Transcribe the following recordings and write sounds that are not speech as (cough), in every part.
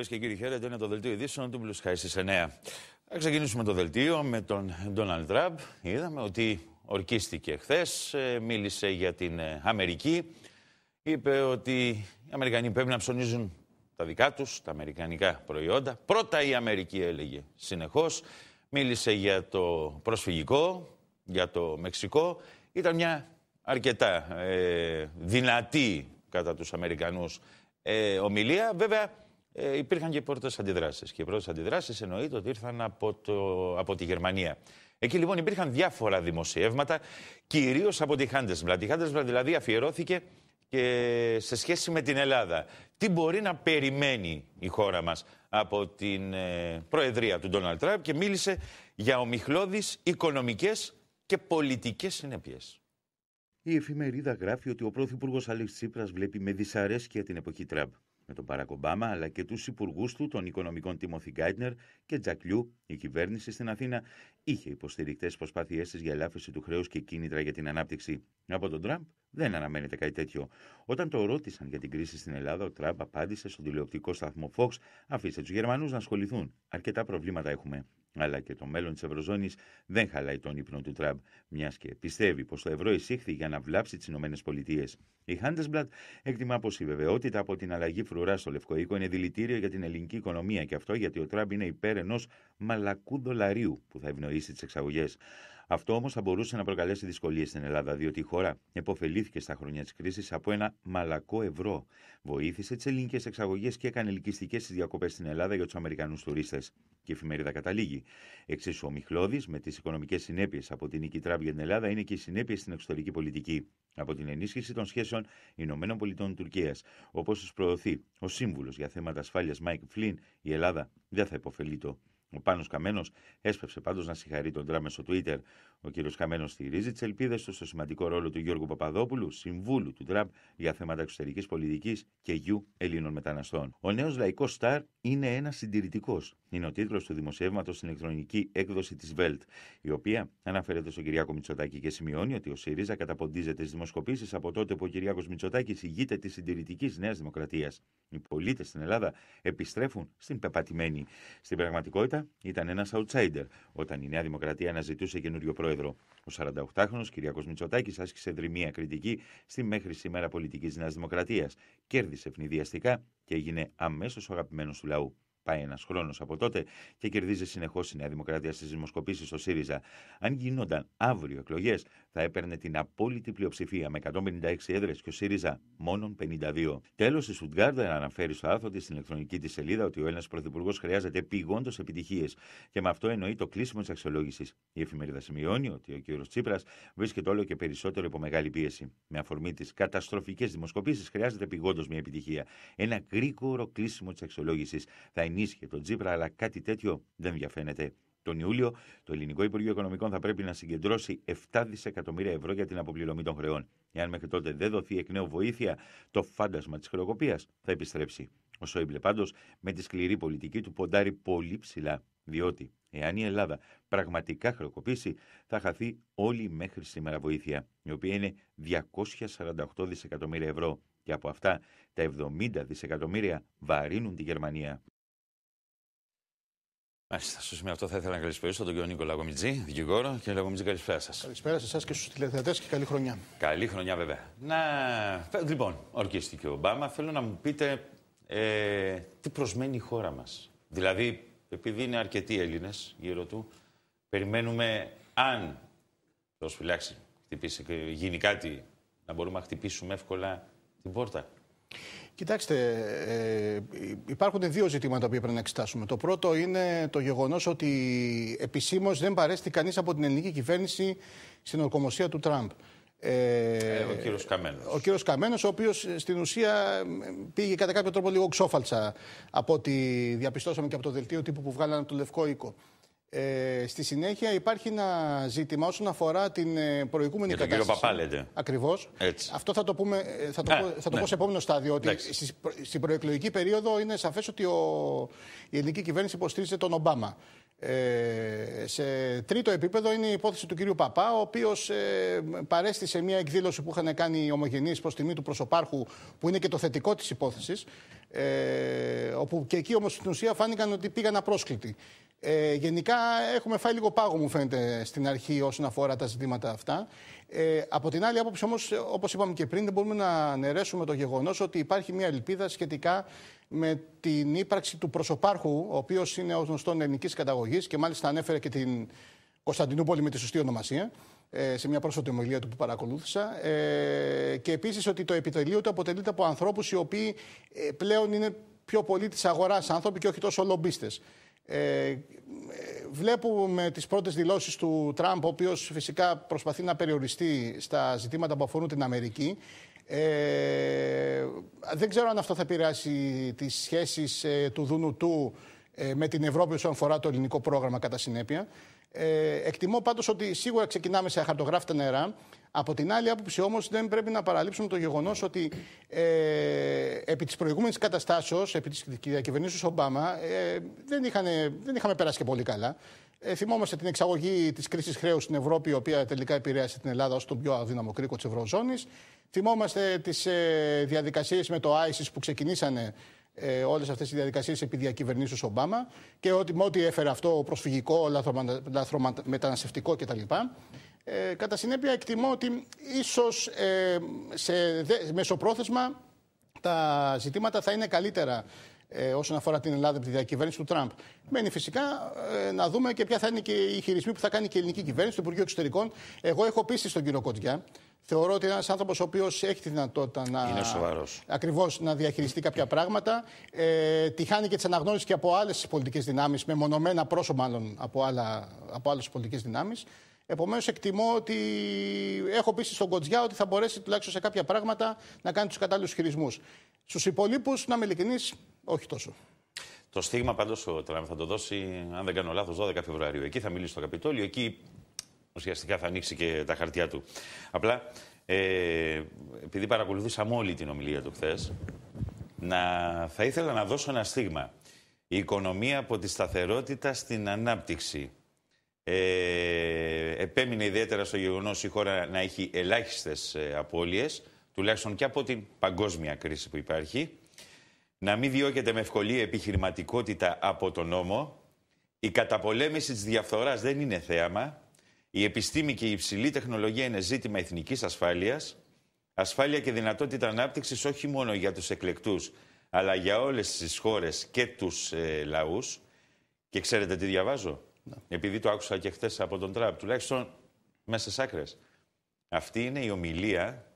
Κυρίες και κύριοι, χαίρετε. Είναι το δελτίο ειδήσεων του Blue Sky στις 9. Θα ξεκινήσουμε το δελτίο με τον Ντόναλντ Τραμπ. Είδαμε ότι ορκίστηκε χθες, ε, μίλησε για την ε, Αμερική. Είπε ότι οι Αμερικανοί πρέπει να ψωνίζουν τα δικά τους, τα αμερικανικά προϊόντα. Πρώτα η Αμερική έλεγε συνεχώς. Μίλησε για το προσφυγικό, για το Μεξικό. Ήταν μια αρκετά ε, δυνατή κατά τους Αμερικανούς ε, ομιλία. Βέβαια, ε, υπήρχαν και πρώτες αντιδράσεις. Και οι πρώτες αντιδράσεις εννοείται ότι ήρθαν από, το, από τη Γερμανία. Εκεί λοιπόν υπήρχαν διάφορα δημοσιεύματα, κυρίως από τη Handelsblatt. Η Handelsblatt δηλαδή αφιερώθηκε και σε σχέση με την Ελλάδα. Τι μπορεί να περιμένει η χώρα μας από την ε, προεδρία του Ντόναλτ Τραμπ και μίλησε για ομιχλώδεις οικονομικές και πολιτικές συνέπειες. Η εφημερίδα γράφει ότι ο Πρωθυπουργός Αλέξης Τσίπρας βλέπει με δυσαρέσκεια την εποχή Τραμπ με τον Μπαράκ αλλά και τους υπουργούς του των οικονομικών Τίμοθη Γκάιτνερ και Τζακλιού, η κυβέρνηση στην Αθήνα είχε υποστηρικτές προσπάθειές της για ελάφρυνση του χρέους και κίνητρα για την ανάπτυξη. Από τον Τραμπ δεν αναμένεται κάτι τέτοιο. Όταν το ρώτησαν για την κρίση στην Ελλάδα, ο Τραμπ απάντησε στον τηλεοπτικό σταθμό Fox «Αφήστε τους Γερμανούς να ασχοληθούν. Αρκετά προβλήματα έχουμε» αλλά και το μέλλον της Ευρωζώνης δεν χαλάει τον ύπνο του Τραμπ, μιας και πιστεύει πως το ευρώ εισήχθη για να βλάψει τις ΗΠΑ. Η Handelsblatt εκτιμά πως η βεβαιότητα από την αλλαγή φρουρά στο Λευκό είναι δηλητήριο για την ελληνική οικονομία και αυτό γιατί ο Τραμπ είναι υπέρ ενός μαλακού δολαρίου που θα ευνοήσει τις εξαγωγές. Αυτό όμως θα μπορούσε να προκαλέσει δυσκολίες στην Ελλάδα, διότι η χώρα επωφελήθηκε στα χρόνια της κρίσης από ένα μαλακό ευρώ. Βοήθησε τις ελληνικές εξαγωγές και έκανε ελκυστικές τις διακοπές στην Ελλάδα για τους Αμερικανούς τουρίστες. Και η εφημερίδα καταλήγει. Εξίσου ο Μιχλώδη, με τις οικονομικές συνέπειες από την νίκη Τραμπ για την Ελλάδα, είναι και οι συνέπειες στην εξωτερική πολιτική. Από την ενίσχυση των σχέσεων ΗΠΑ, όπω προωθεί ο σύμβουλος για θέματα ασφάλειας Μάικ Φλίν, η Ελλάδα δεν θα υποφελεί ο Πάνος Καμένος έσπευσε πάντως να συγχαρεί τον Τραμ στο Twitter ο κύριος Καμένο στηρίζει τις ελπίδες του στο σημαντικό ρόλο του Γιώργου Παπαδόπουλου, συμβούλου του Τραμπ για θέματα εξωτερικής πολιτικής και γιου Ελλήνων μεταναστών. Ο νέος λαϊκός στάρ είναι ένας συντηρητικός. Είναι ο τίτλος του δημοσιεύματος στην ηλεκτρονική έκδοση της Welt, η οποία αναφέρεται στον Κυριάκο Μητσοτάκη και σημειώνει ότι ο ΣΥΡΙΖΑ καταποντίζεται στις δημοσκοπήσεις από τότε που ο Κυριάκος Μητσοτάκης ηγείται της συντηρητικής Νέας Δημοκρατίας. Οι πολίτες στην Ελλάδα επιστρέφουν στην πεπατημένη. Στην πραγματικότητα ήταν ένας outsider όταν η Νέα Δημοκρατία αναζητούσε καινούριο πρόεδρο πρόεδρο. Ο 48χρονο Κυριακό Μητσοτάκης άσκησε δρυμία κριτική στη μέχρι σήμερα πολιτική Νέας Δημοκρατίας. Κέρδισε ευνηδιαστικά και έγινε αμέσως ο αγαπημένος του λαού. Πάει ένας χρόνος από τότε και κερδίζει συνεχώς η Νέα Δημοκρατία στις δημοσκοπήσεις στο ΣΥΡΙΖΑ. Αν γινόταν αύριο εκλογές, θα έπαιρνε την απόλυτη πλειοψηφία με 156 έδρες και ο ΣΥΡΙΖΑ μόνον 52. Τέλος, η Σουτγκάρδα αναφέρει στο άρθρο της στην ηλεκτρονική της σελίδα ότι ο Έλληνας Πρωθυπουργός χρειάζεται πηγόντω επιτυχίες και με αυτό εννοεί το κλείσιμο της αξιολόγησης. Η εφημερίδα σημειώνει ότι ο κ. Τσίπρας βρίσκεται όλο και περισσότερο υπό μεγάλη πίεση. Με αφορμή τις καταστροφικές δημοσκοπήσεις, χρειάζεται πηγόντω μια επιτυχία. Ένα γρήγορο κλείσιμο της αξιολόγησης θα ενίσχυε τον Τσίπρα, αλλά κάτι τέτοιο δεν διαφαίνεται. Τον Ιούλιο, το Ελληνικό Υπουργείο Οικονομικών θα πρέπει να συγκεντρώσει 7 δισεκατομμύρια ευρώ για την αποπληρωμή των χρεών. Εάν μέχρι τότε δεν δοθεί εκ νέου βοήθεια, το φάντασμα της χρεοκοπίας θα επιστρέψει. Ο Σόιμπλε πάντως με τη σκληρή πολιτική του ποντάρει πολύ ψηλά, διότι εάν η Ελλάδα πραγματικά χρεοκοπήσει, θα χαθεί όλη μέχρι σήμερα βοήθεια, η οποία είναι 248 δισεκατομμύρια ευρώ και από αυτά τα 70 δισεκατομμύρια βαρύνουν τη Γερμανία. Μάλιστα, στο σημείο αυτό θα ήθελα να καλησπέρισω τον κύριο Νίκο Λαγομιτζή, δικηγόρο. Κύριε Λαγομιτζή, καλησπέρα σας. Καλησπέρα σε εσάς και στους τηλεθεατές και καλή χρονιά. Καλή χρονιά, βέβαια. Να. Λοιπόν, ορκίστηκε ο Ομπάμα. Θέλω να μου πείτε ε, τι προσμένει η χώρα μας. Δηλαδή, επειδή είναι αρκετοί Έλληνες γύρω του, περιμένουμε αν το φυλάξει, χτυπήσει, γίνει κάτι, να μπορούμε να χτυπήσουμε εύκολα την πόρτα. Κοιτάξτε, ε, ε, υπάρχουν δύο ζητήματα που πρέπει να εξετάσουμε. Το πρώτο είναι το γεγονός ότι επισήμως δεν παρέστηκε κανείς από την ελληνική κυβέρνηση στην ορκομοσία του Τραμπ. Ε, ε ο κύριος Καμένος. Ο κύριος Καμένος, ο οποίος στην ουσία πήγε κατά κάποιο τρόπο λίγο ξόφαλτσα από ό,τι διαπιστώσαμε και από το δελτίο τύπου που βγάλανε από το Λευκό Οίκο. Ε, στη συνέχεια υπάρχει ένα ζήτημα όσον αφορά την ε, προηγούμενη Για τον κατάσταση. Κύριο Παπά, λέτε. Ακριβώ. Αυτό θα το, πούμε, ε, θα το, πω, θα το ναι. σε επόμενο στάδιο. Ότι στην προεκλογική περίοδο είναι σαφές ότι ο, η ελληνική κυβέρνηση υποστήριζε τον Ομπάμα. Ε, σε τρίτο επίπεδο είναι η υπόθεση του κυρίου Παπά, ο οποίος ε, παρέστησε μια εκδήλωση που είχαν κάνει οι ομογενείς προς τιμή του προσωπάρχου, που είναι και το θετικό της υπόθεσης. Ε, όπου και εκεί όμως στην ουσία φάνηκαν ότι πήγαν απρόσκλητοι. Ε, γενικά έχουμε φάει λίγο πάγο μου φαίνεται στην αρχή όσον αφορά τα ζητήματα αυτά. Ε, από την άλλη άποψη όμως, όπως είπαμε και πριν, δεν μπορούμε να αναιρέσουμε το γεγονός ότι υπάρχει μια ελπίδα σχετικά με την ύπαρξη του προσωπάρχου, ο οποίος είναι ως γνωστόν ελληνικής καταγωγής και μάλιστα ανέφερε και την Κωνσταντινούπολη με τη σωστή ονομασία. Ε, σε μια πρόσφατη ομιλία του που παρακολούθησα. Ε, και επίσης ότι το επιτελείο του αποτελείται από ανθρώπους οι οποίοι ε, πλέον είναι πιο πολύ της αγοράς άνθρωποι και όχι τόσο λομπίστες. Ε, ε, βλέπουμε τις πρώτες δηλώσεις του Τραμπ, ο οποίος φυσικά προσπαθεί να περιοριστεί στα ζητήματα που αφορούν την Αμερική. Ε, δεν ξέρω αν αυτό θα επηρεάσει τις σχέσεις του Δουνουτού με την Ευρώπη όσον αφορά το ελληνικό πρόγραμμα κατά συνέπεια. Ε, εκτιμώ πάντως ότι σίγουρα ξεκινάμε σε αχαρτογράφητα νερά. Από την άλλη άποψη όμως, δεν πρέπει να παραλείψουμε το γεγονός ότι ε, επί της προηγούμενης καταστάσεως, επί της κυβερνήσεω Ομπάμα, ε, δεν, είχαν, δεν είχαμε περάσει και πολύ καλά. Ε, θυμόμαστε την εξαγωγή της κρίσης χρέους στην Ευρώπη, η οποία τελικά επηρέασε την Ελλάδα ως τον πιο αδύναμο κρίκο της Ευρωζώνης. Θυμόμαστε τις ε, διαδικασίες με το ISIS που ξεκινήσανε ε, όλες αυτές οι διαδικασίες επί διακυβερνήσεως Ομπάμα και ότι με ό,τι έφερε αυτό προσφυγικό, λαθρομα, λαθρομεταναστευτικό κτλ. Ε, κατά συνέπεια, εκτιμώ ότι ίσως ε, σε μεσοπρόθεσμα τα ζητήματα θα είναι καλύτερα ε, όσον αφορά την Ελλάδα από τη διακυβέρνηση του Τραμπ. Μένει φυσικά ε, να δούμε και ποια θα είναι και η χειρισμοί που θα κάνει και η ελληνική κυβέρνηση, το Υπουργείο Εξωτερικών. Εγώ έχω πίστη στον κύριο Κοντιά Θεωρώ ότι είναι ένας άνθρωπος ο οποίος έχει τη δυνατότητα να, ακριβώς, να διαχειριστεί κάποια πράγματα. Ε, τη χάνει και της αναγνώρισης και από άλλες πολιτικές δυνάμεις, με μονομένα πρόσωπα μάλλον από, άλλα, από άλλες πολιτικές δυνάμεις. Επομένως, εκτιμώ ότι έχω πίστη στον Κοντζιά ότι θα μπορέσει τουλάχιστον σε κάποια πράγματα να κάνει τους κατάλληλους χειρισμούς. Στους υπολείπους, να είμαι ειλικρινής, όχι τόσο. Το στίγμα πάντως ο Τραμπ θα το δώσει, αν δεν κάνω λάθος, 12 Φεβρουαρίου. Εκεί θα μιλήσει στο Καπιτόλιο. Εκεί ουσιαστικά θα ανοίξει και τα χαρτιά του. Απλά, ε, επειδή παρακολουθήσαμε όλη την ομιλία του χθες, να, θα ήθελα να δώσω ένα στίγμα. Η οικονομία από τη σταθερότητα στην ανάπτυξη. Ε, επέμεινε ιδιαίτερα στο γεγονός η χώρα να έχει ελάχιστες ε, απώλειες, τουλάχιστον και από την παγκόσμια κρίση που υπάρχει, να μην διώκεται με ευκολία επιχειρηματικότητα από τον νόμο, η καταπολέμηση της διαφθοράς δεν είναι θέαμα, η επιστήμη και η υψηλή τεχνολογία είναι ζήτημα εθνικής ασφάλειας, ασφάλεια και δυνατότητα ανάπτυξης όχι μόνο για τους εκλεκτούς, αλλά για όλες τις χώρες και τους ε, λαούς. Και ξέρετε τι διαβάζω. Ναι. Επειδή το άκουσα και χθες από τον Τραμπ, τουλάχιστον μέσα στι άκρες. Αυτή είναι η ομιλία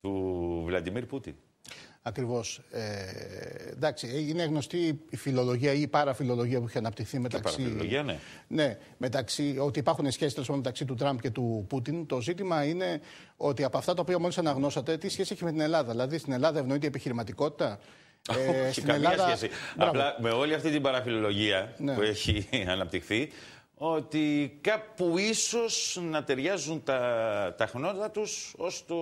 του Βλαντιμίρ Πούτιν. Ακριβώς. Ε, εντάξει, είναι γνωστή η φιλολογία ή η παραφιλολογία που έχει αναπτυχθεί μεταξύ. Η παραφιλολογία, ναι. Ναι, μεταξύ, ότι υπάρχουν σχέσεις μεταξύ του Τραμπ και του Πούτιν. Το ζήτημα είναι ότι από αυτά τα οποία μόλις αναγνώσατε, τι σχέση έχει με την Ελλάδα. Δηλαδή, στην Ελλάδα ευνοείται η επιχειρηματικότητα. Ε, Όχι, καμία Ελλάδα... σχέση. Μπράβο. Απλά με όλη αυτή την παραφιλολογία ναι. που έχει (laughs) αναπτυχθεί, ότι κάπου ίσως να ταιριάζουν τα, τα χνότα τους ως το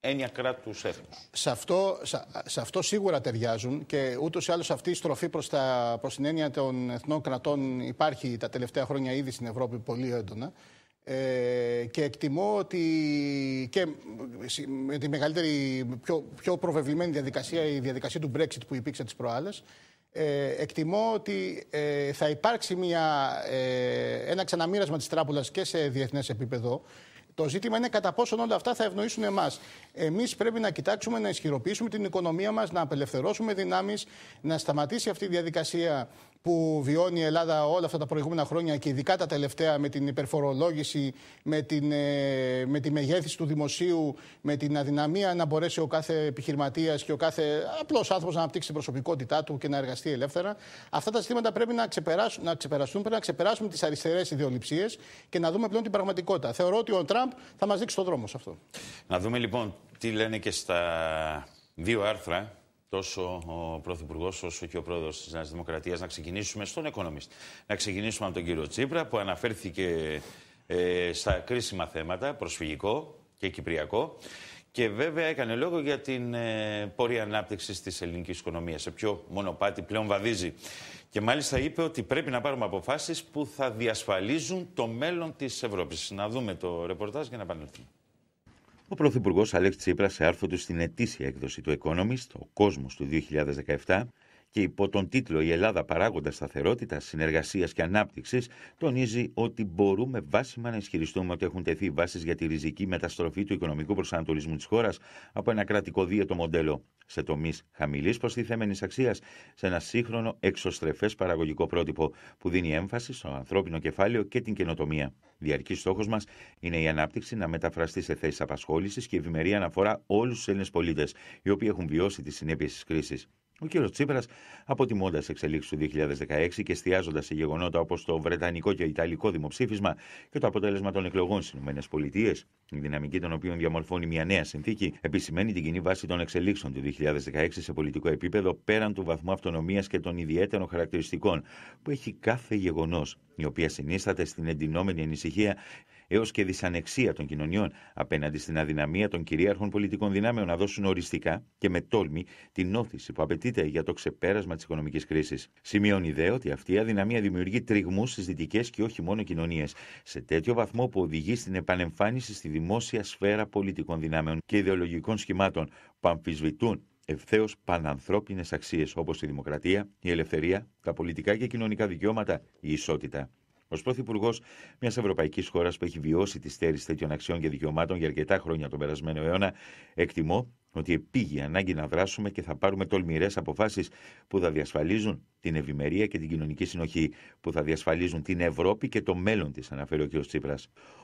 έννοια κράτους έθνους. Σε, αυτό, σε αυτό σίγουρα ταιριάζουν και ούτως ή άλλως αυτή η στροφή προς προς την έννοια των εθνών κρατών υπάρχει τα τελευταία χρόνια ήδη στην Ευρώπη πολύ έντονα. Ε, και εκτιμώ ότι και με τη μεγαλύτερη, πιο, πιο προβεβλημένη διαδικασία, η διαδικασία του Brexit που υπήρξε τις προάλλες, ε, εκτιμώ ότι ε, θα υπάρξει μια, ε, ένα ξαναμοίρασμα της τράπουλας και σε διεθνές επίπεδο το ζήτημα είναι κατά πόσον όλα αυτά θα ευνοήσουν εμάς. Εμείς πρέπει να κοιτάξουμε να ισχυροποιήσουμε την οικονομία μας, να απελευθερώσουμε δυνάμεις, να σταματήσει αυτή η διαδικασία που βιώνει η Ελλάδα όλα αυτά τα προηγούμενα χρόνια και ειδικά τα τελευταία με την υπερφορολόγηση, με, την, ε, με τη μεγέθυνση του δημοσίου, με την αδυναμία να μπορέσει ο κάθε επιχειρηματίας και ο κάθε απλός άνθρωπος να αναπτύξει την προσωπικότητά του και να εργαστεί ελεύθερα. Αυτά τα ζητήματα πρέπει να, ξεπεράσουν, να ξεπεραστούν, πρέπει να ξεπεράσουμε τις αριστερές ιδεολειψίες και να δούμε πλέον την πραγματικότητα. Θεωρώ ότι ο Τραμπ θα μας δείξει τον δρόμο σε αυτό. Να δούμε λοιπόν τι λένε και στα δύο άρθρα τόσο ο Πρωθυπουργός όσο και ο Πρόεδρος της Νέας Δημοκρατίας. Να ξεκινήσουμε στον Economist. Να ξεκινήσουμε από τον κύριο Τσίπρα που αναφέρθηκε ε, στα κρίσιμα θέματα, προσφυγικό και κυπριακό. Και βέβαια έκανε λόγο για την ε, πορεία ανάπτυξης της ελληνικής οικονομίας. Σε ποιο μονοπάτι πλέον βαδίζει. Και μάλιστα είπε ότι πρέπει να πάρουμε αποφάσεις που θα διασφαλίζουν το μέλλον της Ευρώπης. Να δούμε το ρεπορτάζ για να επανέλθουμε. Ο Πρωθυπουργός Αλέξ Τσίπρας σε άρθρο του στην ετήσια έκδοση του Economist, Ο κόσμος του 2017, και υπό τον τίτλο Η Ελλάδα παράγοντας σταθερότητας, συνεργασίας και ανάπτυξης, τονίζει ότι μπορούμε βάσιμα να ισχυριστούμε ότι έχουν τεθεί βάσεις για τη ριζική μεταστροφή του οικονομικού προσανατολισμού της χώρας από ένα κρατικό δίαιτο μοντέλο σε τομείς χαμηλής προστιθέμενης αξίας σε ένα σύγχρονο εξωστρεφές παραγωγικό πρότυπο που δίνει έμφαση στο ανθρώπινο κεφάλαιο και την καινοτομία. Διαρκής στόχος μας είναι η ανάπτυξη να μεταφραστεί σε θέσεις απασχόλησης και ευημερία αναφορά όλους τους Έλληνες πολίτες, οι οποίοι έχουν βιώσει τις συνέπειες της κρίσης. Ο κύριος Τσίπρας, αποτιμώντας εξελίξεις του 2016 και εστιάζοντας σε γεγονότα όπως το Βρετανικό και Ιταλικό δημοψήφισμα και το αποτέλεσμα των εκλογών στις ΗΠΑ, η δυναμική των οποίων διαμορφώνει μια νέα συνθήκη, επισημαίνει την κοινή βάση των εξελίξεων του 2016 σε πολιτικό επίπεδο πέραν του βαθμού αυτονομίας και των ιδιαίτερων χαρακτηριστικών που έχει κάθε γεγονός, η οποία συνίσταται στην εντυνόμενη ανησυχία έως και δυσανεξία των κοινωνιών απέναντι στην αδυναμία των κυρίαρχων πολιτικών δυνάμεων να δώσουν οριστικά και με τόλμη την όθηση που απαιτείται για το ξεπέρασμα της οικονομικής κρίσης. Σημειώνει δε ότι αυτή η αδυναμία δημιουργεί τριγμούς στις δυτικές και όχι μόνο κοινωνίες, σε τέτοιο βαθμό που οδηγεί στην επανεμφάνιση στη δημόσια σφαίρα πολιτικών δυνάμεων και ιδεολογικών σχημάτων που αμφισβητούν ευθέως πανανθρώπινες αξίες όπως η δημοκρατία, η ελευθερία, τα πολιτικά και κοινωνικά δικαιώματα, η ισότητα. Ως πρωθυπουργός μιας ευρωπαϊκής χώρας που έχει βιώσει τη στέρηση τέτοιων αξιών και δικαιωμάτων για αρκετά χρόνια τον περασμένο αιώνα, εκτιμώ ότι επήγει ανάγκη να δράσουμε και θα πάρουμε τολμηρές αποφάσεις που θα διασφαλίζουν την ευημερία και την κοινωνική συνοχή, που θα διασφαλίζουν την Ευρώπη και το μέλλον της, αναφέρει ο κ. Τσίπρας.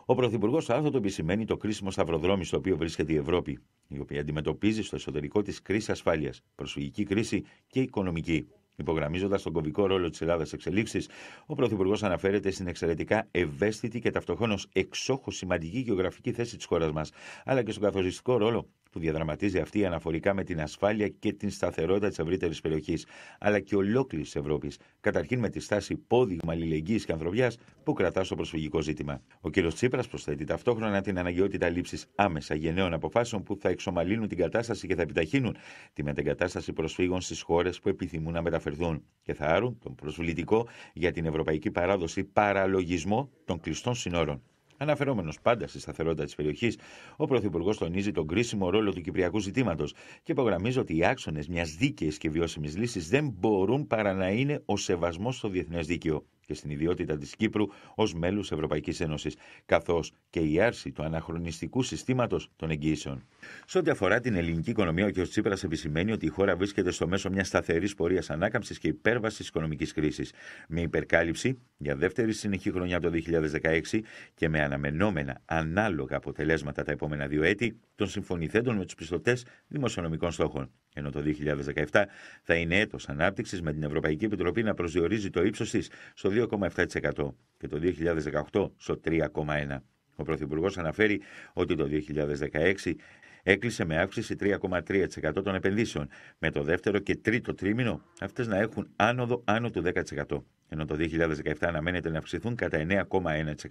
Ο Πρωθυπουργό Άρθρο το επισημαίνει το κρίσιμο σταυροδρόμι στο οποίο βρίσκεται η Ευρώπη, η οποία αντιμετωπίζει στο εσωτερικό της κρίση ασφάλειας, προσφυγική κρίση και οικονομική. Υπογραμμίζοντας τον κομβικό ρόλο της Ελλάδας εξελίξεις, ο Πρωθυπουργός αναφέρεται στην εξαιρετικά ευαίσθητη και ταυτόχρονα εξόχως σημαντική γεωγραφική θέση της χώρας μας, αλλά και στον καθοριστικό ρόλο που διαδραματίζει αυτή αναφορικά με την ασφάλεια και την σταθερότητα της ευρύτερης περιοχής, αλλά και ολόκληρης της Ευρώπης, καταρχήν με τη στάση πόδιγμα αλληλεγγύης και ανθρωπιάς που κρατά στο προσφυγικό ζήτημα. Ο κ. Τσίπρας προσθέτει ταυτόχρονα την αναγκαιότητα λήψης άμεσα γενναίων αποφάσεων που θα εξομαλύνουν την κατάσταση και θα επιταχύνουν τη μετεγκατάσταση προσφύγων στις χώρες που επιθυμούν να μεταφερθούν και θα άρουν τον προσβλητικό για την ευρωπαϊκή παράδοση παραλογισμό των κλειστών συνόρων. Αναφερόμενος πάντα στη σταθερότητα της περιοχής, ο Πρωθυπουργός τονίζει τον κρίσιμο ρόλο του Κυπριακού ζητήματος και υπογραμμίζει ότι οι άξονες μιας δίκαιης και βιώσιμης λύσης δεν μπορούν παρά να είναι ο σεβασμός στο διεθνές δίκαιο και στην ιδιότητα της Κύπρου ως μέλους Ευρωπαϊκής Ένωσης, καθώς και η άρση του αναχρονιστικού συστήματος των εγγύσεων. Σε ό,τι αφορά την ελληνική οικονομία, ο κ. Τσίπρας επισημαίνει ότι η χώρα βρίσκεται στο μέσο μιας σταθερής πορείας ανάκαμψης και υπέρβασης οικονομικής κρίσης, με υπερκάλυψη για δεύτερη συνεχή χρονιά από το 2016 και με αναμενόμενα ανάλογα αποτελέσματα τα επόμενα δύο έτη των συμφωνηθέντων με τους πιστωτές δημοσιονομικών στόχων ενώ το 2017 θα είναι έτος ανάπτυξης με την Ευρωπαϊκή Επιτροπή να προσδιορίζει το ύψος της στο 2,7% και το 2018 στο 3,1%. Ο Πρωθυπουργός αναφέρει ότι το 2016 έκλεισε με αύξηση 3,3% των επενδύσεων, με το δεύτερο και τρίτο τρίμηνο αυτές να έχουν άνοδο άνω του 10% ενώ το 2017 αναμένεται να αυξηθούν κατά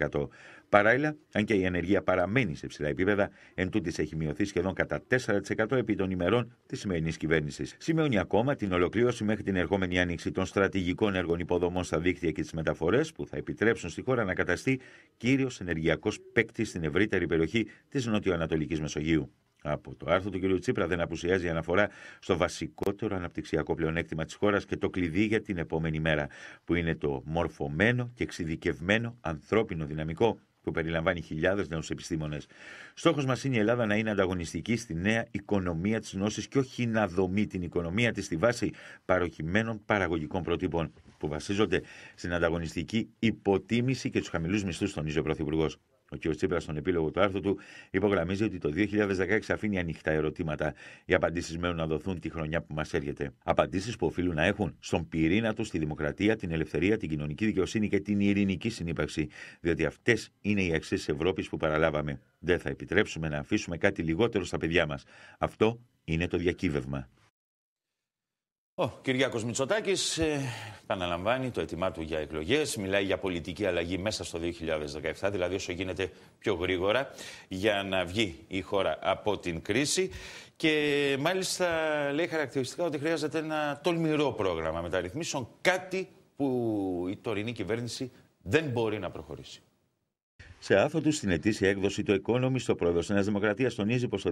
9,1%. Παράλληλα, αν και η ενεργεία παραμένει σε ψηλά επίπεδα, εν έχει μειωθεί σχεδόν κατά 4% επί των ημερών της σημερινής κυβέρνησης. Σημειώνει ακόμα την ολοκλήρωση μέχρι την ερχόμενη άνοιξη των στρατηγικών έργων υποδομών στα δίκτυα και τις μεταφορές, που θα επιτρέψουν στη χώρα να καταστεί κύριος ενεργειακός παίκτης στην ευρύτερη περιοχή της νοτιοανατολικής Μεσογείου. Από το άρθρο του κ. Τσίπρα δεν απουσιάζει αναφορά στο βασικότερο αναπτυξιακό πλεονέκτημα της χώρας και το κλειδί για την επόμενη μέρα, που είναι το μορφωμένο και εξειδικευμένο ανθρώπινο δυναμικό που περιλαμβάνει χιλιάδες νέους επιστήμονες. Στόχος μας είναι η Ελλάδα να είναι ανταγωνιστική στη νέα οικονομία της γνώση και όχι να δομεί την οικονομία της στη βάση παροχημένων παραγωγικών προτύπων που βασίζονται στην ανταγωνιστική υποτίμηση και τους χαμηλούς μισθούς, τονίζει ο Πρωθυπουργός. Ο κ. Τσίπρας, στον επίλογο του άρθρου του, υπογραμμίζει ότι το 2016 αφήνει ανοιχτά ερωτήματα. Οι απαντήσεις μένουν να δοθούν τη χρονιά που μας έρχεται. Απαντήσεις που οφείλουν να έχουν στον πυρήνα τους τη δημοκρατία, την ελευθερία, την κοινωνική δικαιοσύνη και την ειρηνική συνύπαρξη. Διότι αυτές είναι οι αξίες Ευρώπης που παραλάβαμε. Δεν θα επιτρέψουμε να αφήσουμε κάτι λιγότερο στα παιδιά μας. Αυτό είναι το διακύβευμα. Ο Κυριάκος Μητσοτάκης ε, επαναλαμβάνει το αίτημά του για εκλογές. Μιλάει για πολιτική αλλαγή μέσα στο 2017, δηλαδή όσο γίνεται πιο γρήγορα, για να βγει η χώρα από την κρίση. Και μάλιστα λέει χαρακτηριστικά ότι χρειάζεται ένα τολμηρό πρόγραμμα μεταρρυθμίσεων, κάτι που η τωρινή κυβέρνηση δεν μπορεί να προχωρήσει. Σε άθο τους στην ετήσια έκδοση του Economist, ο πρόεδρος της Νέας Δημοκρατίας τονίζει πως το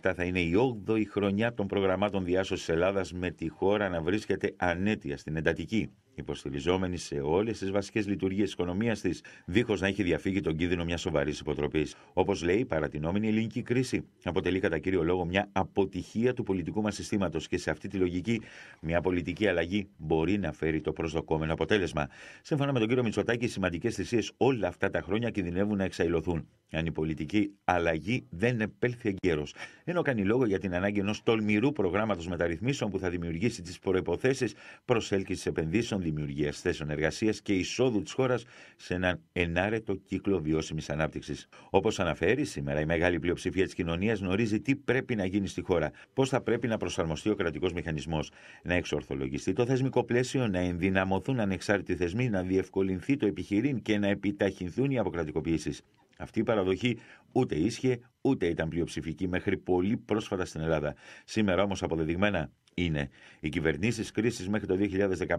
2017 θα είναι η 8η χρονιά των προγραμμάτων διάσωσης Ελλάδας με τη χώρα να βρίσκεται ανέτεια στην εντατική υποστηριζόμενη σε όλες τις βασικές λειτουργίες της οικονομίας της, δίχως να έχει διαφύγει τον κίνδυνο μιας σοβαρής υποτροπής. Όπως λέει, η παρατηνόμενη ελληνική κρίση αποτελεί κατά κύριο λόγο μια αποτυχία του πολιτικού μας συστήματος και σε αυτή τη λογική μια πολιτική αλλαγή μπορεί να φέρει το προσδοκόμενο αποτέλεσμα. Σύμφωνα με τον κύριο Μητσοτάκη, οι σημαντικές θυσίες όλα αυτά τα χρόνια κινδυνεύουν να εξαϊλωθούν αν η πολιτική αλλαγή δεν επέλθει εγκαίρως. Ενώ κάνει λόγο για την ανάγκη ενός τολμηρού προγράμματος μεταρρυθμίσεων που θα δημιουργήσει τις προποθέσει προσέλκυσης επενδύσεων δημιουργίας θέσεων εργασίας και εισόδου της χώρας σε έναν ενάρετο κύκλο βιώσιμης ανάπτυξης. Όπως αναφέρει, σήμερα η μεγάλη πλειοψηφία της κοινωνίας γνωρίζει τι πρέπει να γίνει στη χώρα, πώς θα πρέπει να προσαρμοστεί ο κρατικός μηχανισμός, να εξορθολογιστεί το θεσμικό πλαίσιο, να ενδυναμωθούν ανεξάρτητοι θεσμοί, να διευκολυνθεί το επιχειρήν και να επιταχυνθούν οι αποκρατικοποιήσεις. Αυτή η παραδοχή ούτε ίσχυε ούτε ήταν πλειοψηφική μέχρι πολύ πρόσφατα στην Ελλάδα. Σήμερα όμως αποδεδειγμένα είναι. Οι κυβερνήσεις κρίσης μέχρι το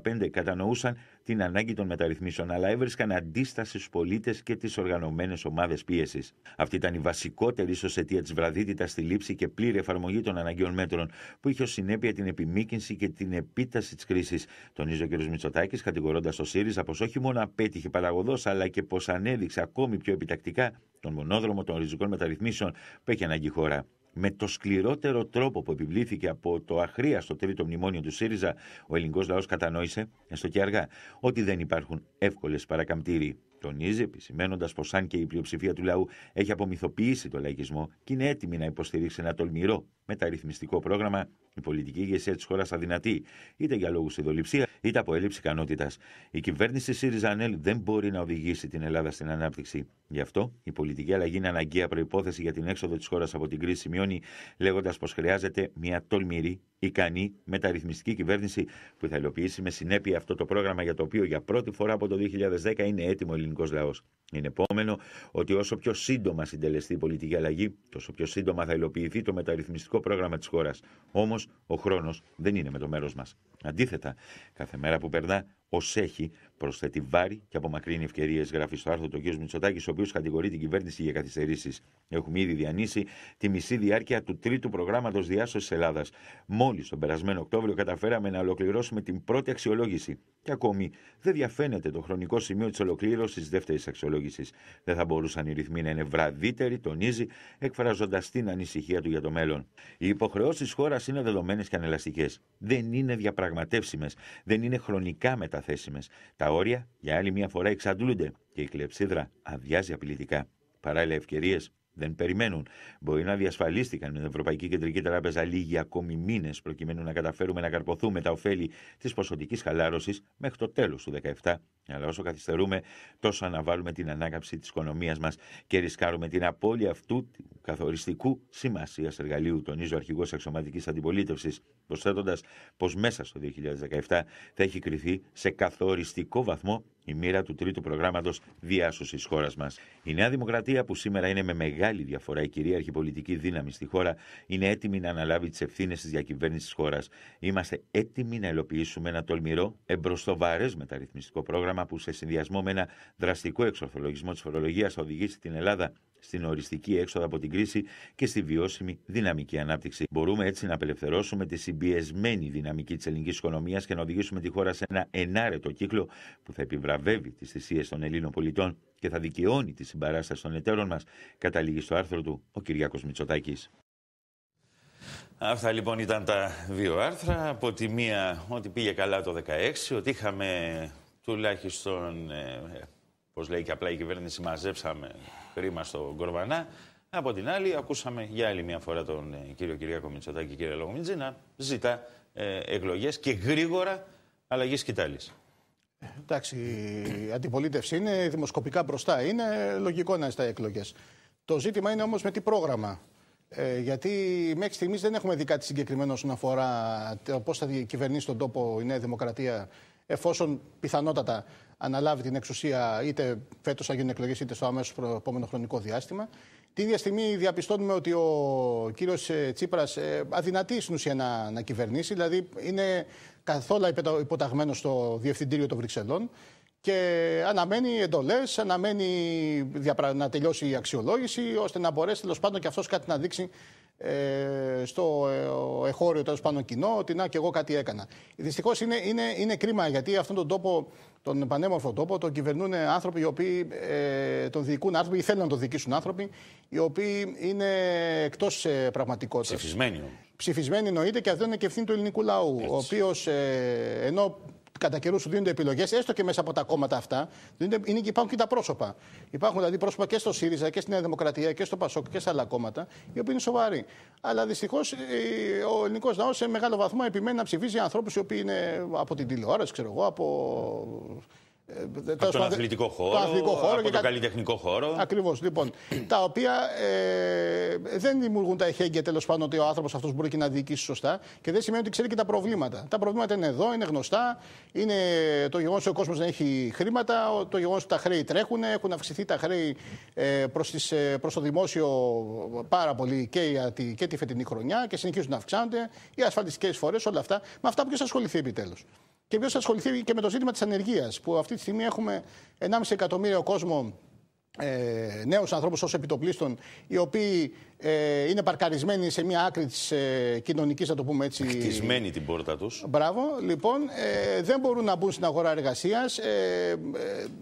2015 κατανοούσαν την ανάγκη των μεταρρυθμίσεων, αλλά έβρισκαν αντίσταση στους πολίτες και τις οργανωμένες ομάδες πίεσης. Αυτή ήταν η βασικότερη ίσω αιτία της βραδύτητας στη λήψη και πλήρη εφαρμογή των αναγκαίων μέτρων, που είχε ως συνέπεια την επιμήκυνση και την επίταση της κρίσης. Τονίζει ο κ. Μητσοτάκης, κατηγορώντας το ΣΥΡΙΖΑ πως όχι μόνο απέτυχε παραγωγός, αλλά και πως ανέδειξε ακόμη πιο επιτακτικά τον μονόδρομο των ριζικών μεταρρυθμίσεων που έχει ανάγκη η χώρα με το σκληρότερο τρόπο που επιβλήθηκε από το αχρίαστο στο τρίτο μνημόνιο του ΣΥΡΙΖΑ, ο ελληνικός λαός κατανόησε, έστω και αργά, ότι δεν υπάρχουν εύκολες παρακαμπτήριοι. Τονίζει επισημένοντας πως αν και η πλειοψηφία του λαού έχει απομυθοποιήσει το λαϊκισμό και είναι έτοιμη να υποστηρίξει ένα τολμηρό μεταρρυθμιστικό πρόγραμμα, η πολιτική ηγεσία της χώρας αδυνατεί, είτε για λόγους ειδοληψίας είτε από έλλειψη ικανότητας. Η κυβέρνηση ΣΥΡΙΖΑ ΑΝΕΛ δεν μπορεί να οδηγήσει την Ελλάδα στην ανάπτυξη. Γι' αυτό η πολιτική αλλαγή είναι αναγκαία προπόθεση για την έξοδο της χώρας από την κρίση, σημειώνει λέγοντας πως χρειάζεται μια τολμηρή ικανή μεταρρυθμιστική κυβέρνηση που θα υλοποιήσει με συνέπεια αυτό το πρόγραμμα για το οποίο για πρώτη φορά από το 2010 είναι έτοιμο ο ελληνικός λαός. Είναι επόμενο ότι όσο πιο σύντομα συντελεστεί η πολιτική αλλαγή, τόσο πιο σύντομα θα υλοποιηθεί το μεταρρυθμιστικό πρόγραμμα της χώρας. Όμως ο χρόνος δεν είναι με το μέρος μας. Αντίθετα, κάθε μέρα που περνά, ως έχει, προσθέτει βάρη και απομακρύνει ευκαιρίες, γράφει στο άρθρο του κ. Μητσοτάκης, ο οποίος κατηγορεί την κυβέρνηση για καθυστερήσεις. Έχουμε ήδη διανύσει τη μισή διάρκεια του τρίτου προγράμματος διάσωσης Ελλάδας. Μόλις τον περασμένο Οκτώβριο καταφέραμε να ολοκληρώσουμε την πρώτη αξιολόγηση. Και ακόμη δεν διαφαίνεται το χρονικό σημείο της ολοκλήρωσης της δεύτερης αξιολόγησης. Δεν θα μπορούσαν οι ρυθμοί να είναι βραδύτεροι, τονίζει, εκφράζοντας την ανησυχία του για το μέλλον. Οι υποχρεώσεις χώρας είναι δεδομένες και ανελαστικές. Δεν είναι διαπραγματεύσιμες. Δεν είναι χρονικά μεταθέσιμες. Τα όρια για άλλη μια φορά εξαντλούνται και η κλεψίδρα αδειάζει απειλητικά. Παράλληλα ευκαιρίες δεν περιμένουν. Μπορεί να διασφαλίστηκαν με την Ευρωπαϊκή Κεντρική Τράπεζα λίγοι ακόμη μήνες προκειμένου να καταφέρουμε να καρποθούμε τα ωφέλη της ποσοτικής χαλάρωσης μέχρι το τέλος του 2017 αλλά όσο καθυστερούμε, τόσο αναβάλουμε την ανάκαμψη της οικονομίας μας και ρισκάρουμε την απώλεια αυτού του καθοριστικού σημασίας εργαλείου, τονίζει ο αρχηγός εξωματική αντιπολίτευσης, προσθέτοντας πως μέσα στο 2017 θα έχει κρυθεί σε καθοριστικό βαθμό η μοίρα του τρίτου προγράμματος διάσωσης χώρας μας. Η Νέα Δημοκρατία, που σήμερα είναι με μεγάλη διαφορά η κυρίαρχη πολιτική δύναμη στη χώρα, είναι έτοιμη να αναλάβει τις ευθύνες της διακυβέρνησης της χώρας. Είμαστε έτοιμοι να υλοποιήσουμε ένα τολμηρό, εμπροστοβαρές μεταρρυθμιστικό πρόγραμμα πρόγραμμα που σε συνδυασμό με ένα δραστικό εξορθολογισμό της φορολογίας θα οδηγήσει την Ελλάδα στην οριστική έξοδο από την κρίση και στη βιώσιμη δυναμική ανάπτυξη. Μπορούμε έτσι να απελευθερώσουμε τη συμπιεσμένη δυναμική της ελληνικής οικονομίας και να οδηγήσουμε τη χώρα σε ένα ενάρετο κύκλο που θα επιβραβεύει τις θυσίες των Ελλήνων πολιτών και θα δικαιώνει τη συμπαράσταση των εταίρων μας, καταλήγει στο άρθρο του ο Κυριάκος Μητσοτάκης. Αυτά λοιπόν ήταν τα δύο άρθρα. Από τη μία ότι πήγε καλά το 16, ότι είχαμε τουλάχιστον, ε, πώς λέει και απλά η κυβέρνηση, μαζέψαμε χρήμα στο Κορβανά. Από την άλλη, ακούσαμε για άλλη μια φορά τον ε, κύριο Κυριάκο Μητσοτάκη και κύριε Λογομιτζή να ζητά ε, εκλογές και γρήγορα αλλαγής σκητάλης. Ε, εντάξει, η αντιπολίτευση είναι, δημοσκοπικά μπροστά είναι, λογικό να ζητάει εκλογές. Το ζήτημα είναι όμως με τι πρόγραμμα. Ε, γιατί μέχρι στιγμής δεν έχουμε δει κάτι συγκεκριμένο όσον αφορά πώς θα κυβερνήσει τον τόπο η Νέα Δημοκρατία εφόσον πιθανότατα αναλάβει την εξουσία είτε φέτος θα γίνουν εκλογές είτε στο αμέσως επόμενο χρονικό διάστημα. Την ίδια στιγμή διαπιστώνουμε ότι ο κύριος ε, Τσίπρας ε, αδυνατεί στην ουσία να, να κυβερνήσει, δηλαδή είναι καθόλου υποταγμένος στο Διευθυντήριο των Βρυξελών και αναμένει εντολές, αναμένει να τελειώσει η αξιολόγηση, ώστε να μπορέσει τέλος πάντων και αυτός κάτι να δείξει ε, στο ε, εχώριο τέλος πάνω κοινό ότι να και εγώ κάτι έκανα. Δυστυχώς είναι, είναι, είναι κρίμα γιατί αυτόν τον τόπο, τον πανέμορφο τόπο, τον κυβερνούν άνθρωποι οι οποίοι ε, τον διοικούν άνθρωποι ή θέλουν να τον διοικήσουν άνθρωποι οι οποίοι είναι εκτός ε, πραγματικότητας. Ψηφισμένοι. Ψηφισμένοι εννοείται και αυτό είναι και ευθύνη του ελληνικού λαού. Ο οποίος ε, ενώ κατά καιρούς σου δίνονται επιλογές, έστω και μέσα από τα κόμματα αυτά, είναι, υπάρχουν και τα πρόσωπα. Υπάρχουν δηλαδή πρόσωπα και στο ΣΥΡΙΖΑ και στη Νέα Δημοκρατία και στο ΠΑΣΟΚ και σε άλλα κόμματα, οι οποίοι είναι σοβαροί. Αλλά δυστυχώς ε, ο ελληνικός λαός σε μεγάλο βαθμό επιμένει να ψηφίζει ανθρώπους οι οποίοι είναι από την τηλεόραση, ξέρω εγώ, από ε, από τον αθλητικό χώρο, το αθλητικό χώρο από τον καλλιτεχνικό χώρο. Ακριβώς. Λοιπόν, τα οποία ε, δεν δημιουργούν τα εχέγγυα τέλος πάντων ότι ο άνθρωπος αυτός μπορεί και να διοικήσει σωστά και δεν σημαίνει ότι ξέρει και τα προβλήματα. Τα προβλήματα είναι εδώ, είναι γνωστά. Είναι το γεγονός ότι ο κόσμος δεν έχει χρήματα, το γεγονός ότι τα χρέη τρέχουν, έχουν αυξηθεί τα χρέη ε, προς ε, το δημόσιο πάρα πολύ και, για τη, και τη φετινή χρονιά και συνεχίζουν να αυξάνονται. Οι ασφαλιστικές φορές, όλα αυτά. Με αυτά ποιος ασχοληθεί επιτέλους και ποιος ασχοληθεί και με το ζήτημα της ανεργίας, που αυτή τη στιγμή έχουμε 1,5 εκατομμύριο κόσμο ε, νέους ανθρώπους ως επιτοπλίστων, οι οποίοι ε, είναι παρκαρισμένοι σε μια άκρη της ε, κοινωνικής, να το πούμε έτσι. Χτισμένη την πόρτα τους. Μπράβο. Λοιπόν, ε, δεν μπορούν να μπουν στην αγορά εργασίας. Ε, ε,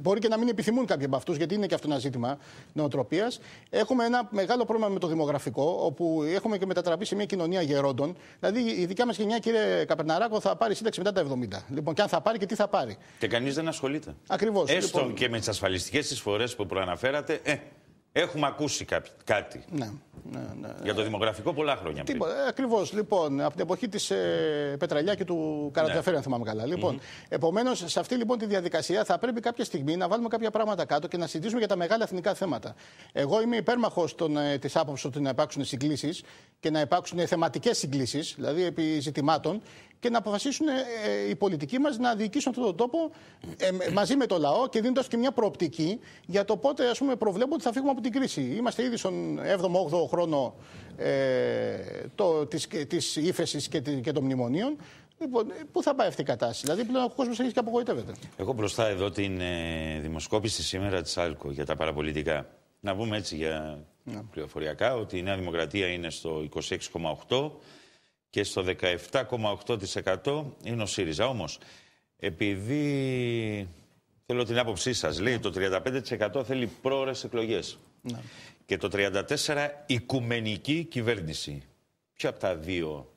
μπορεί και να μην επιθυμούν κάποιοι από αυτούς, γιατί είναι και αυτό ένα ζήτημα νοοτροπίας. Έχουμε ένα μεγάλο πρόβλημα με το δημογραφικό, όπου έχουμε και μετατραπεί σε μια κοινωνία γερόντων. Δηλαδή, η δικιά μας γενιά, κύριε Καπερναράκο, θα πάρει σύνταξη μετά τα 70. Λοιπόν, και αν θα πάρει και τι θα πάρει. Και κανείς δεν ασχολείται. Ακριβώς. Έστω λοιπόν. και με τις ασφαλιστικές εισφορέ που προαναφέρατε. Ε, Έχουμε ακούσει κάτι. Ναι, ναι, ναι, Για το δημογραφικό πολλά χρόνια πριν. Ε, ακριβώς. Λοιπόν, από την εποχή της ε, και του Καρατζαφέρη, ναι. αν θυμάμαι καλά. Λοιπόν, Επομένως, σε αυτή λοιπόν τη διαδικασία θα πρέπει κάποια στιγμή να βάλουμε κάποια πράγματα κάτω και να συζητήσουμε για τα μεγάλα εθνικά θέματα. Εγώ είμαι υπέρμαχος ε, της άποψης ότι να υπάρξουν συγκλήσεις και να υπάρξουν θεματικές συγκλήσεις, δηλαδή επί ζητημάτων και να αποφασίσουν ε, ε, οι πολιτικοί μας να διοικήσουν αυτόν τον τόπο ε, μαζί με το λαό και δίνοντας και μια προοπτική για το πότε ας πούμε, ότι θα φύγουμε από την κρίση. Είμαστε ήδη στον 7ο-8ο χρόνο ε, τη ύφεσης και, και των μνημονίων. Λοιπόν, πού θα πάει αυτή η κατάσταση, Δηλαδή πλέον ο κόσμος έχει και απογοητεύεται. Έχω μπροστά εδώ την ε, δημοσκόπηση σήμερα της Άλκο για τα παραπολιτικά. Να πούμε έτσι για ναι. πληροφοριακά ότι η Νέα Δημοκρατία είναι στο 26,8 και στο 17,8% είναι ο ΣΥΡΙΖΑ. όμως, επειδή θέλω την άποψή σας, λέει το 35% θέλει πρόορε εκλογές ναι. και το 34% οικουμενική κυβέρνηση. Ποια από τα δύο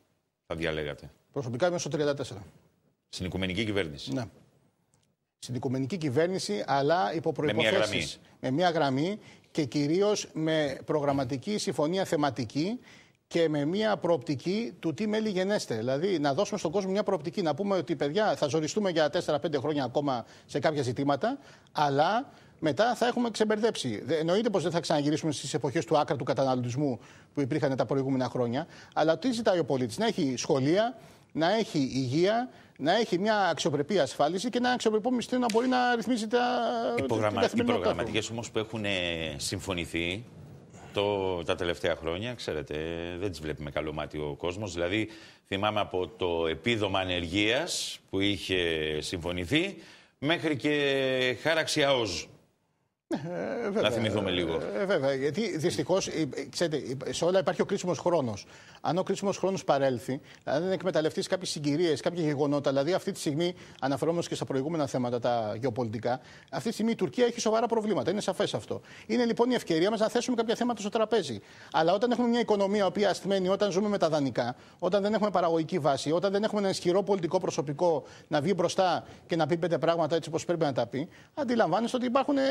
θα διαλέγατε. Προσωπικά είμαι στο 34%. Στην οικουμενική κυβέρνηση. Ναι. Στην οικουμενική κυβέρνηση, αλλά υπό Με μία γραμμή. Με μία γραμμή και κυρίως με προγραμματική συμφωνία θεματική και με μια προοπτική του τι μέλη γενέστε. Δηλαδή, να δώσουμε στον κόσμο μια προοπτική. Να πούμε ότι, παιδιά, θα ζοριστούμε για 4-5 χρόνια ακόμα σε κάποια ζητήματα, αλλά μετά θα έχουμε ξεμπερδέψει. Εννοείται πως δεν θα ξαναγυρίσουμε στις εποχές του άκρα του καταναλωτισμού που υπήρχαν τα προηγούμενα χρόνια. Αλλά τι ζητάει ο πολίτης, να έχει σχολεία, να έχει υγεία, να έχει μια αξιοπρεπή ασφάλιση και ένα αξιοπρεπή μισθό να μπορεί να ρυθμίζει τα. Οι, Οι προγραμματικέ όμως που έχουν συμφωνηθεί τα τελευταία χρόνια, ξέρετε, δεν τις βλέπει με καλό μάτι ο κόσμος. Δηλαδή, θυμάμαι από το επίδομα ανεργίας που είχε συμφωνηθεί, μέχρι και χάραξη ΑΟΖ ε, να θυμηθούμε λίγο. Ε, ε βέβαια, γιατί δυστυχώς, ξέρετε, σε όλα υπάρχει ο κρίσιμος χρόνος. Αν ο κρίσιμος χρόνος παρέλθει, αν δεν εκμεταλλευτείς κάποιες συγκυρίες, κάποια γεγονότα, δηλαδή αυτή τη στιγμή, αναφερόμενος και στα προηγούμενα θέματα, τα γεωπολιτικά, αυτή τη στιγμή η Τουρκία έχει σοβαρά προβλήματα. Είναι σαφές αυτό. Είναι λοιπόν η ευκαιρία μας να θέσουμε κάποια θέματα στο τραπέζι. Αλλά όταν έχουμε μια οικονομία που ασθμένη, όταν ζούμε με τα δανεικά, όταν δεν έχουμε παραγωγική βάση, όταν δεν έχουμε ένα ισχυρό πολιτικό προσωπικό να βγει μπροστά και να πει πέντε πράγματα έτσι όπως πρέπει να τα πει, αντιλαμβάνεστε ότι υπάρχουν ε,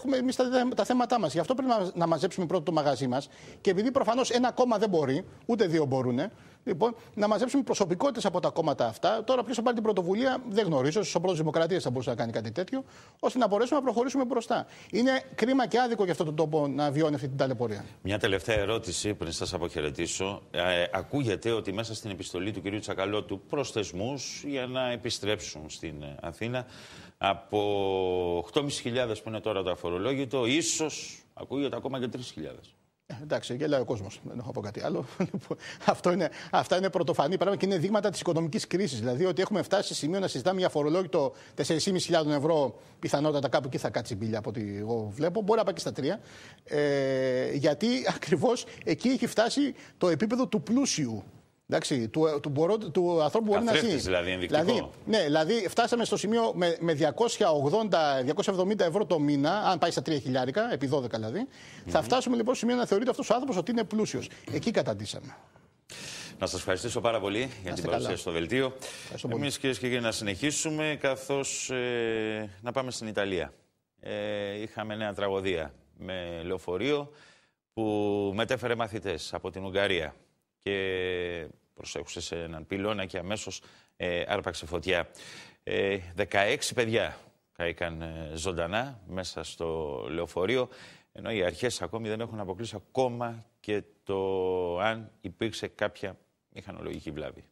έχουμε εμείς τα, τα θέματα μας. Γι' αυτό πρέπει να, να μαζέψουμε πρώτο το μαγαζί μας. Και επειδή προφανώς ένα κόμμα δεν μπορεί, ούτε δύο μπορούν, Λοιπόν, να μαζέψουμε προσωπικότητες από τα κόμματα αυτά. Τώρα, ποιος θα πάρει την πρωτοβουλία, δεν γνωρίζω. Στο πρώτο Δημοκρατίας θα μπορούσε να κάνει κάτι τέτοιο, ώστε να μπορέσουμε να προχωρήσουμε μπροστά. Είναι κρίμα και άδικο για αυτόν τον τόπο να βιώνει αυτή την ταλαιπωρία. Μια τελευταία ερώτηση πριν σας αποχαιρετήσω. Ε, ακούγεται ότι μέσα στην επιστολή του κ. Τσακαλώτου προ θεσμού για να επιστρέψουν στην ε, Αθήνα από 8.500 που είναι τώρα το αφορολόγητο, ίσως ακούγεται ακόμα και 3.000. Εντάξει, γελάει ο κόσμος. Δεν έχω πω κάτι άλλο. (laughs) Λοιπόν, αυτό είναι, αυτά είναι πρωτοφανή πράγματα και είναι δείγματα της οικονομικής κρίσης. Δηλαδή ότι έχουμε φτάσει σε σημείο να συζητάμε για φορολόγητο 4.500 ευρώ, πιθανότατα κάπου εκεί θα κάτσει η μπύλια από ό,τι εγώ βλέπω. Μπορεί να πάει και στα τρία. Ε, γιατί ακριβώς εκεί έχει φτάσει το επίπεδο του πλούσιου Εντάξει, του, ε, του, μπορώ, του ανθρώπου μπορεί να ζει. Δηλαδή, ενδεικτικό. Δηλαδή, ναι, δηλαδή φτάσαμε στο σημείο με, με 280-270 ευρώ το μήνα, αν πάει στα 3 χιλιάρικα, επί 12 δηλαδη θα φτάσουμε λοιπόν στο σημείο να θεωρείται αυτός ο άνθρωπος ότι είναι πλούσιος. Εκεί καταντήσαμε. Να σας ευχαριστήσω πάρα πολύ για την παρουσία στο Δελτίο. Εμείς κυρίες και κύριοι, να συνεχίσουμε, καθώς ε, να πάμε στην Ιταλία. Ε, είχαμε νέα τραγωδία με λεωφορείο που μετέφερε μαθητές από την Ουγγαρία και προσέχουσες σε έναν πυλώνα και αμέσως ε, άρπαξε φωτιά. Ε, 16 παιδιά καήκαν ε, ζωντανά μέσα στο λεωφορείο, ενώ οι αρχές ακόμη δεν έχουν αποκλείσει ακόμα και το αν υπήρξε κάποια μηχανολογική βλάβη.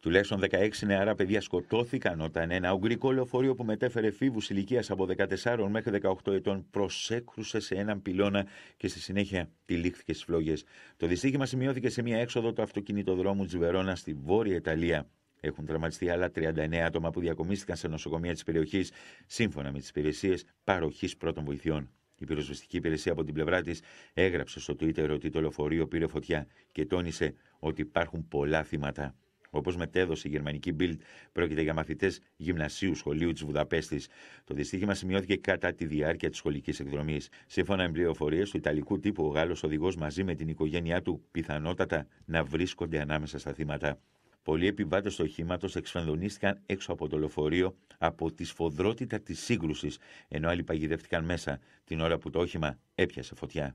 Τουλάχιστον 16 νεαρά παιδιά σκοτώθηκαν όταν ένα ουγγρικό λεωφορείο που μετέφερε φίβους ηλικίας από 14 μέχρι 18 ετών προσέκρουσε σε έναν πυλώνα και στη συνέχεια τυλίχθηκε στις φλόγες. Το δυστύχημα σημειώθηκε σε μια έξοδο του αυτοκινητοδρόμου Τζιβερόνα στη Βόρεια Ιταλία. Έχουν τραυματιστεί άλλα 39 άτομα που διακομίστηκαν σε νοσοκομεία της περιοχής, σύμφωνα με τις υπηρεσίες παροχής πρώτων βοηθειών. Η πυροσβεστική υπηρεσία από την πλευρά της έγραψε στο Twitter ότι το λεωφορείο πήρε φωτιά και τόνισε ότι υπάρχουν πολλά θύματα. Όπως μετέδωσε η γερμανική Bild, πρόκειται για μαθητές γυμνασίου σχολείου της Βουδαπέστης. Το δυστύχημα σημειώθηκε κατά τη διάρκεια της σχολικής εκδρομής. Σύμφωνα με πληροφορίες του Ιταλικού τύπου, ο Γάλλος οδηγός μαζί με την οικογένειά του πιθανότατα να βρίσκονται ανάμεσα στα θύματα. Πολλοί επιβάτες του οχήματος εξφανδονίστηκαν έξω από το λεωφορείο από τη σφοδρότητα της σύγκρουσης, ενώ άλλοι παγιδεύτηκαν μέσα την ώρα που το όχημα έπιασε φωτιά.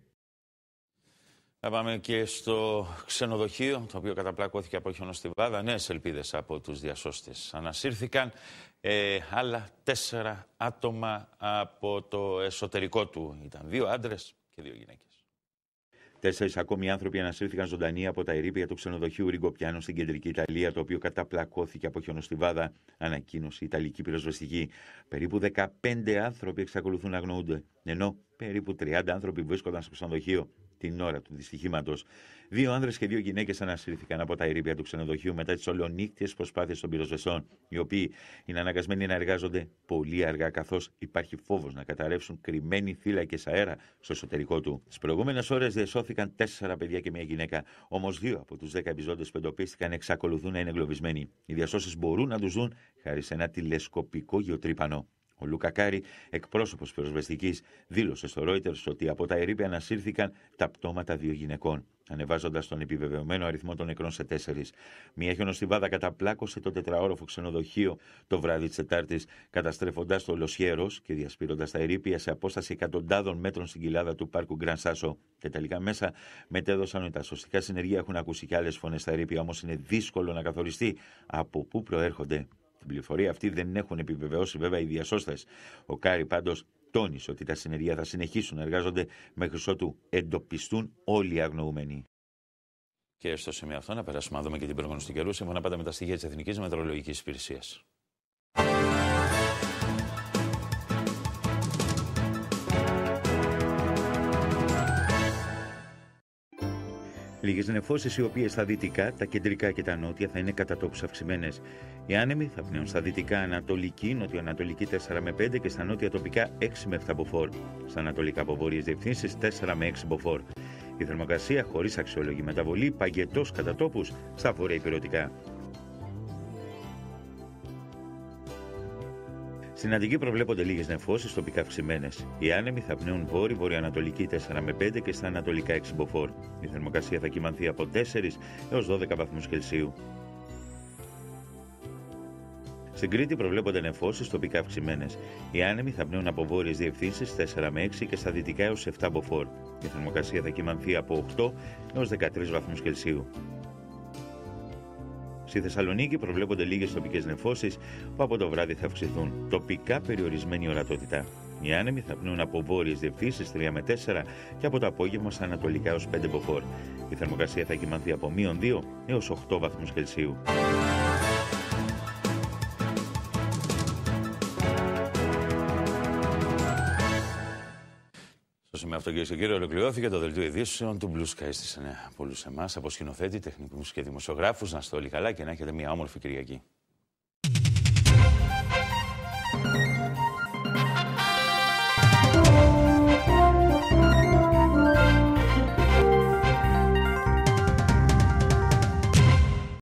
Να πάμε και στο ξενοδοχείο, το οποίο καταπλακώθηκε από χιονοστιβάδα. Νέες ελπίδες από τους διασώστες ανασύρθηκαν. Ε, άλλα τέσσερα άτομα από το εσωτερικό του ήταν δύο άντρες και δύο γυναίκες. Τέσσερις ακόμη άνθρωποι ανασύρθηκαν ζωντανοί από τα ερήπια του ξενοδοχείου Ριγκοπιάνο στην κεντρική Ιταλία, το οποίο καταπλακώθηκε από χιονοστιβάδα, ανακοίνωσε η Ιταλική πυροσβεστική. Περίπου 15 άνθρωποι εξακολουθούν να αγνοούνται, ενώ περίπου 30 άνθρωποι βρίσκονταν στο ξενοδοχείο την ώρα του δυστυχήματος. Δύο άνδρες και δύο γυναίκες ανασύρθηκαν από τα ερήπια του ξενοδοχείου μετά τις ολονύκτιε προσπάθειες των πυροσβεστών, οι οποίοι είναι αναγκασμένοι να εργάζονται πολύ αργά, καθώς υπάρχει φόβος να καταρρεύσουν κρυμμένοι θύλακες αέρα στο εσωτερικό του. Στις προηγούμενες ώρες διασώθηκαν τέσσερα παιδιά και μία γυναίκα. Όμως δύο από τους δέκα επιζώντες που εντοπίστηκαν εξακολουθούν να είναι εγκλωβισμένοι. Οι διασώσεις μπορούν να τους δουν χάρη σε ένα τηλεσκοπικό γεωτρύπανο. Ο Λουκακάρη, εκπρόσωπος πυροσβεστικής, δήλωσε στο Reuters ότι από τα ερήπια ανασύρθηκαν τα πτώματα δύο γυναικών, ανεβάζοντας τον επιβεβαιωμένο αριθμό των νεκρών σε τέσσερις. Μια χιονοστιβάδα καταπλάκωσε το τετραόροφο ξενοδοχείο το βράδυ της Τετάρτης, καταστρέφοντας το Λοσιέρο και διασπείροντας τα ερήπια σε απόσταση εκατοντάδων μέτρων στην κοιλάδα του πάρκου Γκραν Σάσο. Και τελικά μέσα μετέδωσαν ότι τα σωστικά συνεργεία έχουν ακούσει και άλλες φωνές στα ερήπια, όμως είναι δύσκολο να καθοριστεί από πού προέρχονται την πληροφορία αυτή δεν έχουν επιβεβαιώσει βέβαια οι διασώστες. Ο Κάρι πάντως τόνισε ότι τα συνεργεία θα συνεχίσουν να εργάζονται μέχρι ότου εντοπιστούν όλοι οι αγνοούμενοι. Και στο σημείο αυτό να περάσουμε να δούμε και την προγνωστική καιρού σύμφωνα πάντα με τα στοιχεία της Εθνικής Μετρολογική Υπηρεσίας. Λίγες νεφώσει οι οποίες στα δυτικά, τα κεντρικά και τα νότια θα είναι κατά τόπου αυξημένε. Οι άνεμοι θα πνέουν στα δυτικά ανατολική, νοτιοανατολική 4 με 5 και στα νότια τοπικά 6 με 7 μποφόρ. Στα ανατολικά από βορείε διευθύνσεις 4 με 6 μποφόρ. Η θερμοκρασία χωρίς αξιόλογη μεταβολή παγκετό κατά τόπους στα υπηρετικά. Στην Αττική προβλέπονται λίγες νεφώσεις, τοπικά αυξημένες. Οι άνεμοι θα πνέουν βόρειο βορειοανατολική 4 με 5 και στα ανατολικά 6 μποφόρ. Η θερμοκρασία θα κυμανθεί από 4 έω 12 βαθμούς Κελσίου. Στην Κρήτη προβλέπονται νεφώσεις τοπικά αυξημένες. Οι άνεμοι θα πνέουν από βόρειες διευθύνσεις 4 με 6 και στα δυτικά έως 7 μποφόρ. Η θερμοκρασία θα κυμανθεί από 8 έω 13 βαθμούς Κελσίου. Στη Θεσσαλονίκη προβλέπονται λίγες τοπικές νεφώσεις που από το βράδυ θα αυξηθούν. Τοπικά περιορισμένη ορατότητα. Οι άνεμοι θα πνούν από βόρειες διευθύνσεις 3 με 4 και από το απόγευμα στα ανατολικά ω 5 μποφόρ. Η θερμοκρασία θα κοιμανθεί από μείον 2 έω 8 βαθμούς Κελσίου. σε με αυτό, κυρίε και κύριοι, ολοκληρώθηκε το δελτίο ειδήσεων του Blue Sky στις 9. Πολλούς εμάς, από σκηνοθέτη, τεχνικούς και δημοσιογράφους, να είστε όλοι καλά και να έχετε μια όμορφη Κυριακή.